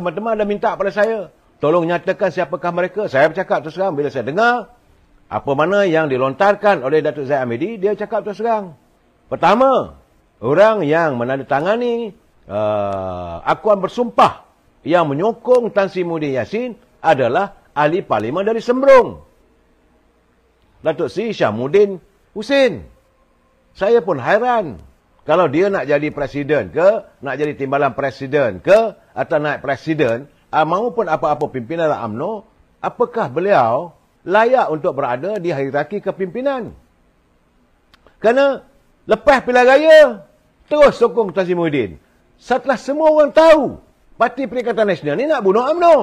teman-teman ada minta pada saya. Tolong nyatakan siapakah mereka. Saya bercakap terus terang bila saya dengar apa mana yang dilontarkan oleh Datuk Zaid Amidi, dia cakap terus terang. Pertama, orang yang menandatangani uh, akuan bersumpah yang menyokong Tan Sri Muhyiddin Yassin adalah ahli parlimen dari Sembrong. Datuk Sri Syamudin Husin. Saya pun hairan kalau dia nak jadi presiden ke, nak jadi timbalan presiden ke, atau naik presiden uh, maupun apa-apa pimpinan dalam UMNO, apakah beliau layak untuk berada di hierarki kepimpinan? Kerana lepas pilihan raya, terus sokong Tuan Zimuddin. Setelah semua orang tahu, Parti Perikatan Nasional ni nak bunuh UMNO.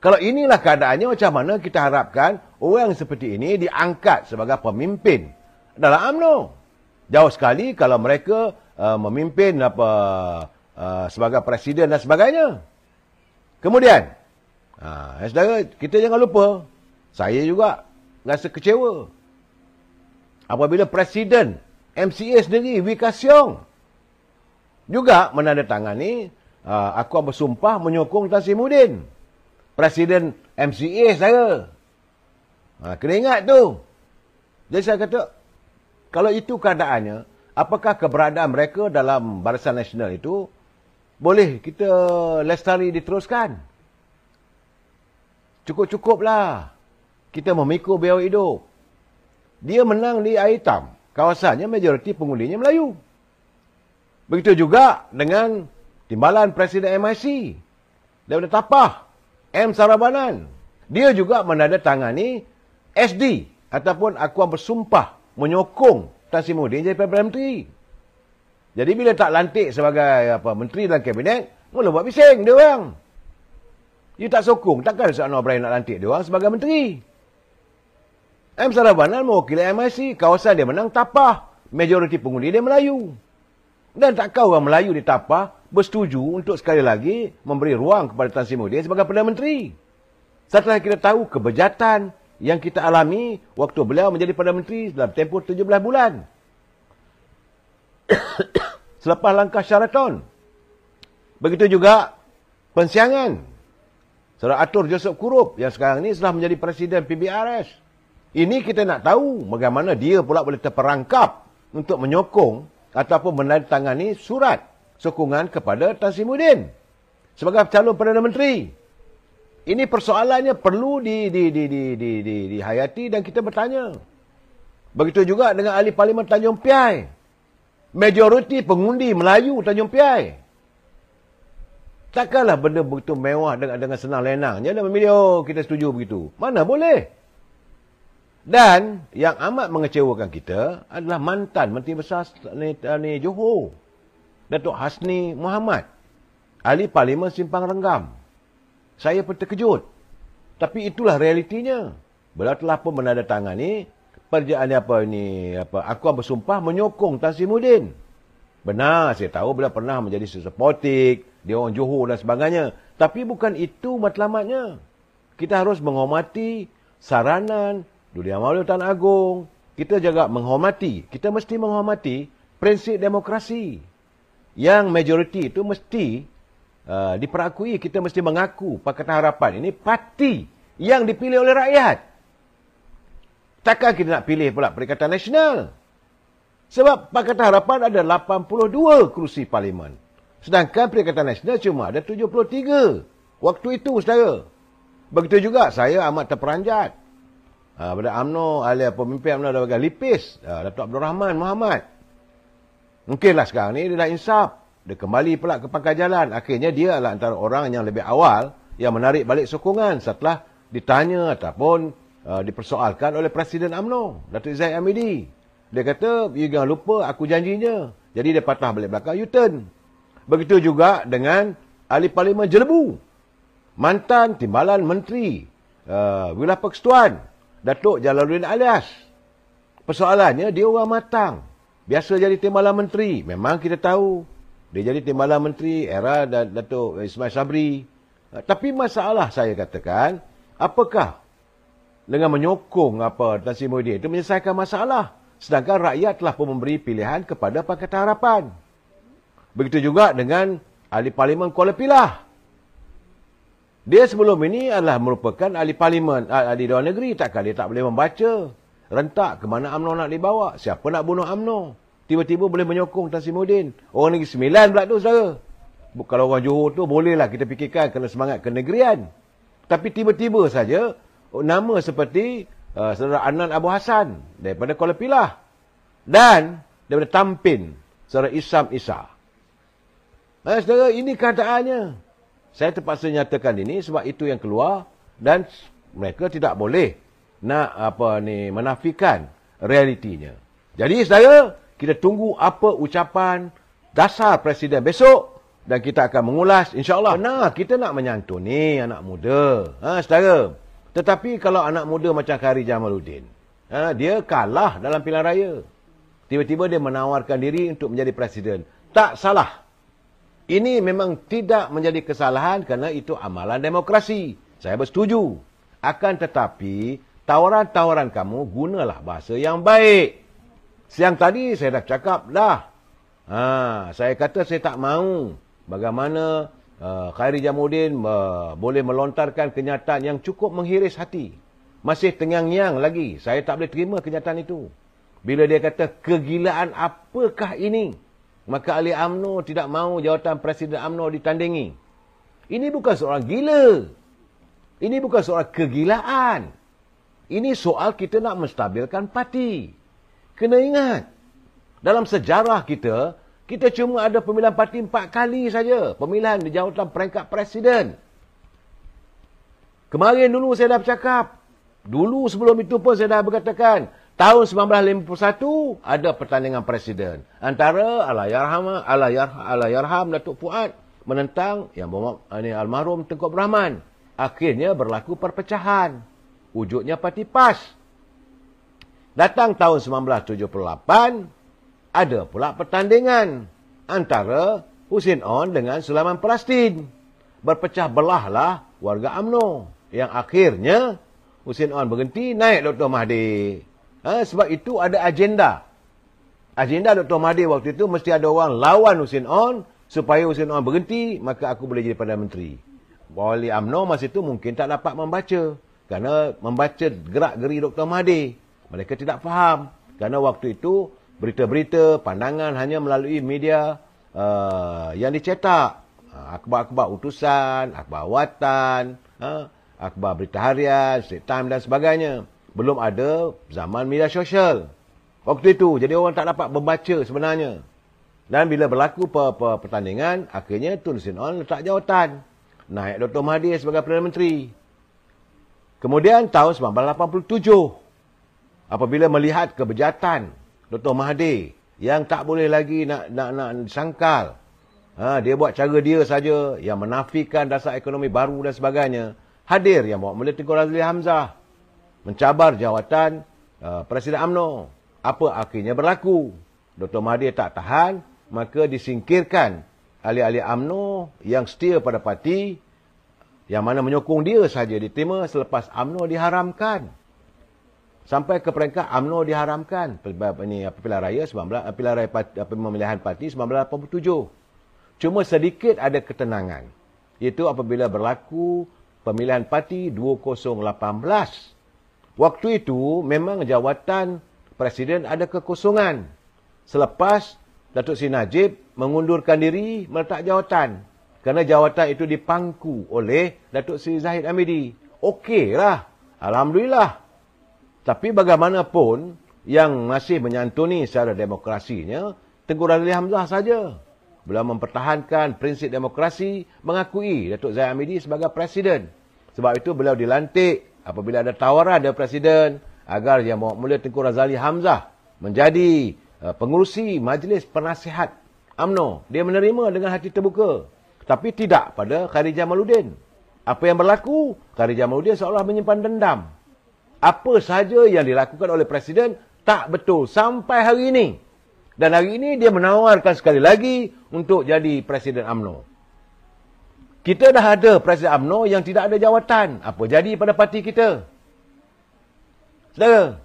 Kalau inilah keadaannya, macam mana kita harapkan orang seperti ini diangkat sebagai pemimpin dalam UMNO? Jauh sekali kalau mereka uh, memimpin apa Ah, sebagai presiden dan sebagainya. Kemudian, uh, saudara, kita jangan lupa, saya juga rasa kecewa. Apabila presiden MCA sendiri, Vika Siong, juga menandatangani uh, aku bersumpah menyokong Tan Sri Mudin. Presiden MCA saya. Uh, kena ingat tu. Jadi saya kata, kalau itu keadaannya, apakah keberadaan mereka dalam Barisan Nasional itu boleh kita lestari diteruskan. Cukup-cukuplah kita memikul biaya hidup. Dia menang di air hitam. Kawasannya majoriti pengundinya Melayu. Begitu juga dengan timbalan Presiden MIC. Daripada Tapah, M. Sarabanan. Dia juga menandatangani SD ataupun akuan bersumpah menyokong Tan Mudin jadi Perdana Menteri. Jadi bila tak lantik sebagai apa menteri dalam kabinet, mula buat bising dia orang. Dia tak sokong, takkan Ustaz Anwar Ibrahim nak lantik dia orang sebagai menteri. M. Saravanan mewakili MIC, kawasan dia menang tapah. Majoriti pengundi dia Melayu. Dan tak kau orang Melayu di tapah bersetuju untuk sekali lagi memberi ruang kepada Tan Sri sebagai Perdana Menteri. Setelah kita tahu kebejatan yang kita alami waktu beliau menjadi Perdana Menteri dalam tempoh 17 bulan. selepas langkah syaraton. Begitu juga pensiangan. Saudara Atur Joseph Kurup yang sekarang ini telah menjadi presiden PBRS. Ini kita nak tahu bagaimana dia pula boleh terperangkap untuk menyokong ataupun menandatangani surat sokongan kepada Tan Sri Mudin sebagai calon Perdana Menteri. Ini persoalannya perlu di di di di di di dihayati di, di dan kita bertanya. Begitu juga dengan ahli parlimen Tanjung Piai majoriti pengundi Melayu Tanjung Piai. Takkanlah benda begitu mewah dengan, dengan senang lenang. Jangan memilih, oh kita setuju begitu. Mana boleh? Dan yang amat mengecewakan kita adalah mantan Menteri Besar ni, ni Johor. Datuk Hasni Muhammad. Ahli Parlimen Simpang Renggam. Saya pun terkejut. Tapi itulah realitinya. Beliau telah pun menandatangani Pekerjaan ni apa ni? Apa? Aku akan bersumpah menyokong Tan Sri Mudin. Benar, saya tahu beliau pernah menjadi sesepotik, dia orang Johor dan sebagainya. Tapi bukan itu matlamatnya. Kita harus menghormati saranan Dulia Maulid Tan Agong. Kita juga menghormati, kita mesti menghormati prinsip demokrasi. Yang majoriti itu mesti uh, diperakui, kita mesti mengaku Pakatan Harapan ini parti yang dipilih oleh rakyat. Takkan kita nak pilih pula Perikatan Nasional? Sebab Pakatan Harapan ada 82 kerusi parlimen. Sedangkan Perikatan Nasional cuma ada 73. Waktu itu, saudara. Begitu juga, saya amat terperanjat. Ha, ah, pada UMNO, ahli pemimpin UMNO dah bagai lipis. Ha, Datuk Abdul Rahman, Muhammad. Mungkinlah sekarang ni dia dah insap. Dia kembali pula ke pangkal jalan. Akhirnya dia adalah antara orang yang lebih awal yang menarik balik sokongan setelah ditanya ataupun Ah, dipersoalkan oleh Presiden AMNO, Datuk Zaid Amidi. Dia kata, you jangan lupa aku janjinya. Jadi dia patah balik belakang, you turn. Begitu juga dengan Ahli Parlimen Jelebu. Mantan Timbalan Menteri uh, Wilayah Pekstuan, Datuk Jalaluddin Alias. Persoalannya, dia orang matang. Biasa jadi Timbalan Menteri. Memang kita tahu. Dia jadi Timbalan Menteri era Datuk Ismail Sabri. Ah, tapi masalah saya katakan, apakah dengan menyokong apa Tan Sri Muhyiddin itu menyelesaikan masalah. Sedangkan rakyat telah pun memberi pilihan kepada Pakatan Harapan. Begitu juga dengan ahli parlimen Kuala Pilah. Dia sebelum ini adalah merupakan ahli parlimen, ah, ahli dewan negeri. Takkan dia tak boleh membaca rentak ke mana UMNO nak dibawa. Siapa nak bunuh UMNO? Tiba-tiba boleh menyokong Tan Sri Muhyiddin. Orang Negeri Sembilan pula tu, saudara. Kalau orang Johor tu bolehlah kita fikirkan kena semangat kenegerian. Tapi tiba-tiba saja nama seperti uh, saudara Anan Abu Hasan daripada Kuala Pilah dan daripada Tampin saudara Isam Isa. Eh, saudara, ini keadaannya. Saya terpaksa nyatakan ini sebab itu yang keluar dan mereka tidak boleh nak apa ni menafikan realitinya. Jadi saudara, kita tunggu apa ucapan dasar presiden besok dan kita akan mengulas insyaallah. Nah, kita nak menyantuni anak muda. Ha saudara, tetapi kalau anak muda macam Khairi Jamaluddin, ha, dia kalah dalam pilihan raya. Tiba-tiba dia menawarkan diri untuk menjadi presiden. Tak salah. Ini memang tidak menjadi kesalahan kerana itu amalan demokrasi. Saya bersetuju. Akan tetapi, tawaran-tawaran kamu gunalah bahasa yang baik. Siang tadi saya dah cakap dah. Ha, saya kata saya tak mahu bagaimana uh, Khairi Jamuddin uh, boleh melontarkan kenyataan yang cukup menghiris hati. Masih tengang-ngiang lagi. Saya tak boleh terima kenyataan itu. Bila dia kata, kegilaan apakah ini? Maka Ali Amno tidak mahu jawatan Presiden Amno ditandingi. Ini bukan seorang gila. Ini bukan seorang kegilaan. Ini soal kita nak menstabilkan parti. Kena ingat, dalam sejarah kita, kita cuma ada pemilihan parti empat kali saja. Pemilihan di jawatan peringkat presiden. Kemarin dulu saya dah bercakap. Dulu sebelum itu pun saya dah berkatakan. Tahun 1951 ada pertandingan presiden. Antara Alayarham, Alayarham, Alayarham Datuk Fuad menentang yang bermakna almarhum Tengku Brahman. Akhirnya berlaku perpecahan. Wujudnya parti PAS. Datang tahun 1978, ada pula pertandingan antara Husin On dengan Sulaiman Palestin. Berpecah belahlah warga AMNO. Yang akhirnya Husin On berhenti naik Dr. Mahdi. Ha, sebab itu ada agenda. Agenda Dr. Mahdi waktu itu mesti ada orang lawan Husin On supaya Husin On berhenti maka aku boleh jadi Perdana Menteri. Wali AMNO masa itu mungkin tak dapat membaca. Kerana membaca gerak-geri Dr. Mahdi. Mereka tidak faham. Kerana waktu itu berita-berita, pandangan hanya melalui media uh, yang dicetak. Uh, akhbar-akhbar utusan, akhbar watan, uh, akhbar berita harian, state time dan sebagainya. Belum ada zaman media sosial. Waktu itu, jadi orang tak dapat membaca sebenarnya. Dan bila berlaku pertandingan, akhirnya Tun Sin On letak jawatan. Naik Dr. Mahathir sebagai Perdana Menteri. Kemudian tahun 1987, apabila melihat kebejatan Dr. Mahdi yang tak boleh lagi nak nak nak sangkal. Ha, dia buat cara dia saja yang menafikan dasar ekonomi baru dan sebagainya. Hadir yang bawa mula Tengku Razli Hamzah mencabar jawatan uh, Presiden AMNO. Apa akhirnya berlaku? Dr. Mahdi tak tahan maka disingkirkan ahli-ahli AMNO yang setia pada parti yang mana menyokong dia saja diterima selepas AMNO diharamkan sampai ke peringkat AMNO diharamkan ini apa pilihan raya 19 eh, pilihan raya pemilihan parti 1987 cuma sedikit ada ketenangan iaitu apabila berlaku pemilihan parti 2018 waktu itu memang jawatan presiden ada kekosongan selepas Datuk Sri Najib mengundurkan diri meletak jawatan kerana jawatan itu dipangku oleh Datuk Sri Zahid Amidi. okeylah alhamdulillah tapi bagaimanapun yang masih menyantuni secara demokrasinya, Tengku Razali Hamzah saja. Beliau mempertahankan prinsip demokrasi mengakui Datuk Zain Amidi sebagai presiden. Sebab itu beliau dilantik apabila ada tawaran dari presiden agar yang mahu mula Tengku Razali Hamzah menjadi eh, pengurusi majlis penasihat AMNO. Dia menerima dengan hati terbuka. Tapi tidak pada Khairi Jamaluddin. Apa yang berlaku? Khairi Jamaluddin seolah menyimpan dendam apa sahaja yang dilakukan oleh presiden tak betul sampai hari ini. Dan hari ini dia menawarkan sekali lagi untuk jadi presiden AMNO. Kita dah ada presiden AMNO yang tidak ada jawatan. Apa jadi pada parti kita? Saudara,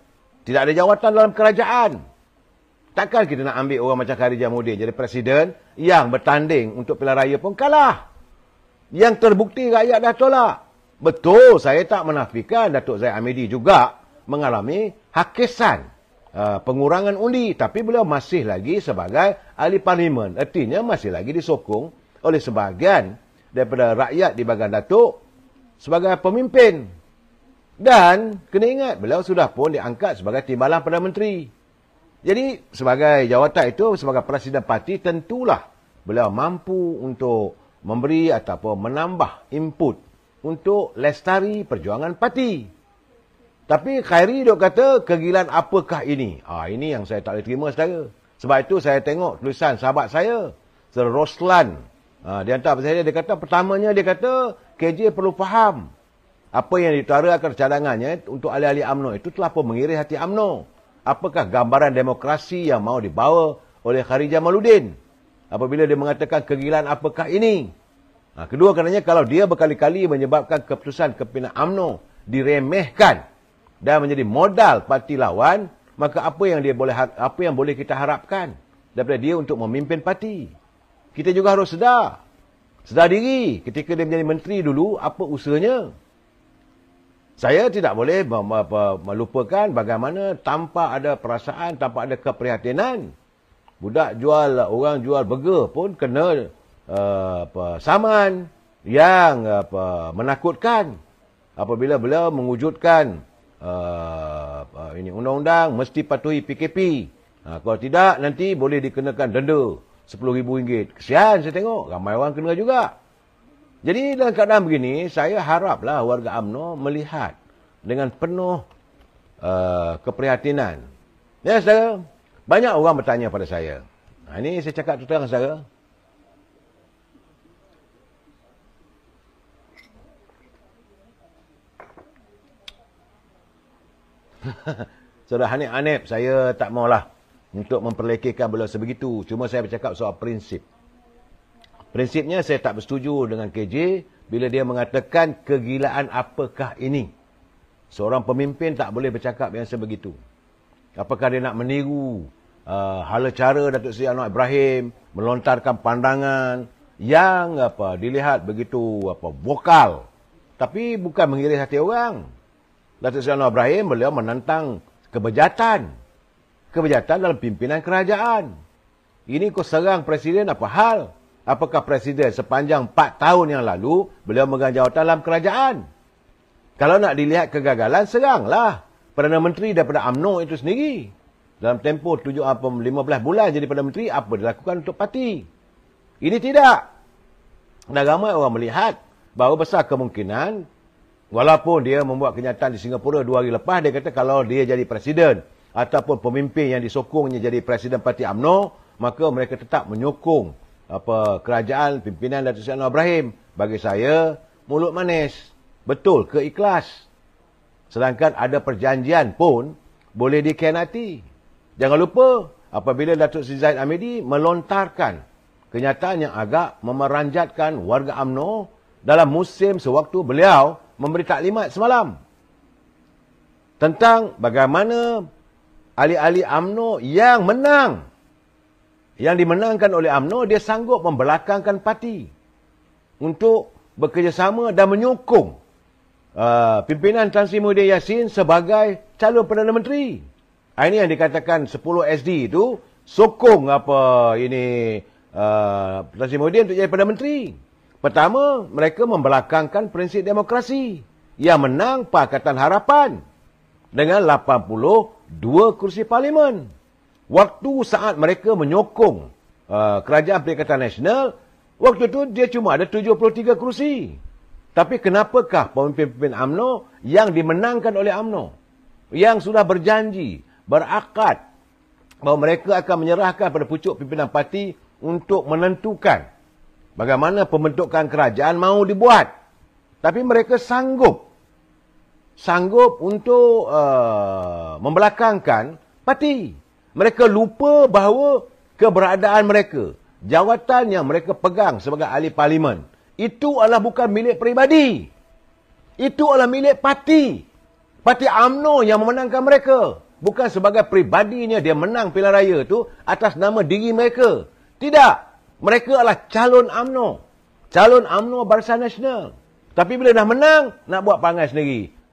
tidak ada jawatan dalam kerajaan. Takkan kita nak ambil orang macam Khairi Jamudin jadi presiden yang bertanding untuk pilihan raya pun kalah. Yang terbukti rakyat dah tolak. Betul, saya tak menafikan Datuk Zaid Amidi juga mengalami hakisan uh, pengurangan undi. Tapi beliau masih lagi sebagai ahli parlimen. Artinya masih lagi disokong oleh sebahagian daripada rakyat di bagian Datuk sebagai pemimpin. Dan kena ingat beliau sudah pun diangkat sebagai timbalan Perdana Menteri. Jadi sebagai jawatan itu, sebagai Presiden Parti tentulah beliau mampu untuk memberi ataupun menambah input untuk lestari perjuangan parti. Tapi Khairi dok kata kegilaan apakah ini? Ah ha, ini yang saya tak boleh terima saudara. Sebab itu saya tengok tulisan sahabat saya, Sir Roslan. Ha, ah, dia hantar pada saya, dia kata pertamanya dia kata KJ perlu faham apa yang ditarakan cadangannya untuk ahli-ahli UMNO itu telah pun mengiris hati AMNO. Apakah gambaran demokrasi yang mau dibawa oleh Khairi Jamaluddin? Apabila dia mengatakan kegilaan apakah ini? Ha, kedua kerana kalau dia berkali-kali menyebabkan keputusan kepimpinan AMNO diremehkan dan menjadi modal parti lawan, maka apa yang dia boleh ha- apa yang boleh kita harapkan daripada dia untuk memimpin parti? Kita juga harus sedar. Sedar diri ketika dia menjadi menteri dulu apa usahanya. Saya tidak boleh melupakan bagaimana tanpa ada perasaan, tanpa ada keprihatinan. Budak jual, orang jual burger pun kena Eh, apa saman yang apa menakutkan apabila beliau mewujudkan eh, apa ini undang-undang mesti patuhi PKP. Ha, eh, kalau tidak nanti boleh dikenakan denda RM10,000. Kesian saya tengok. Ramai orang kena juga. Jadi dalam keadaan begini, saya haraplah warga amno melihat dengan penuh uh, keprihatinan. Ya, saudara. Banyak orang bertanya pada saya. Ha, ini saya cakap terus terang, saudara. Saudara Hanif, Hanif, saya tak maulah untuk memperlekehkan beliau sebegitu. Cuma saya bercakap soal prinsip. Prinsipnya saya tak bersetuju dengan KJ bila dia mengatakan kegilaan apakah ini. Seorang pemimpin tak boleh bercakap yang sebegitu. Apakah dia nak meniru uh, hala cara Datuk Seri Anwar Ibrahim melontarkan pandangan yang apa dilihat begitu apa vokal. Tapi bukan mengiris hati orang. Datuk Seri Anwar Ibrahim beliau menentang kebejatan. Kebejatan dalam pimpinan kerajaan. Ini kau serang presiden apa hal? Apakah presiden sepanjang 4 tahun yang lalu beliau megang jawatan dalam kerajaan? Kalau nak dilihat kegagalan seranglah Perdana Menteri daripada AMNO itu sendiri. Dalam tempoh 7 apa 15 bulan jadi Perdana Menteri apa dilakukan untuk parti? Ini tidak. Dan ramai orang melihat bahawa besar kemungkinan Walaupun dia membuat kenyataan di Singapura dua hari lepas, dia kata kalau dia jadi presiden ataupun pemimpin yang disokongnya jadi presiden parti AMNO, maka mereka tetap menyokong apa kerajaan pimpinan Datuk Seri Anwar Ibrahim. Bagi saya, mulut manis. Betul ke ikhlas? Sedangkan ada perjanjian pun boleh dikenati. Jangan lupa apabila Datuk Seri Zaid Amidi melontarkan kenyataan yang agak memeranjatkan warga AMNO dalam musim sewaktu beliau memberi taklimat semalam tentang bagaimana ahli-ahli AMNO yang menang yang dimenangkan oleh AMNO dia sanggup membelakangkan parti untuk bekerjasama dan menyokong uh, pimpinan Tan Sri Muhyiddin Yassin sebagai calon Perdana Menteri. Ah, ini yang dikatakan 10SD itu sokong apa ini uh, Tan Sri Muhyiddin untuk jadi Perdana Menteri. Pertama, mereka membelakangkan prinsip demokrasi yang menang Pakatan Harapan dengan 82 kursi parlimen. Waktu saat mereka menyokong uh, Kerajaan Perikatan Nasional, waktu itu dia cuma ada 73 kursi. Tapi kenapakah pemimpin-pemimpin AMNO yang dimenangkan oleh AMNO, yang sudah berjanji, berakad bahawa mereka akan menyerahkan pada pucuk pimpinan parti untuk menentukan bagaimana pembentukan kerajaan mahu dibuat. Tapi mereka sanggup. Sanggup untuk uh, membelakangkan parti. Mereka lupa bahawa keberadaan mereka, jawatan yang mereka pegang sebagai ahli parlimen, itu adalah bukan milik peribadi. Itu adalah milik parti. Parti UMNO yang memenangkan mereka. Bukan sebagai peribadinya dia menang pilihan raya itu atas nama diri mereka. Tidak. Mereka adalah calon UMNO. Calon UMNO Barisan Nasional. Tapi bila dah menang, nak buat perangai sendiri.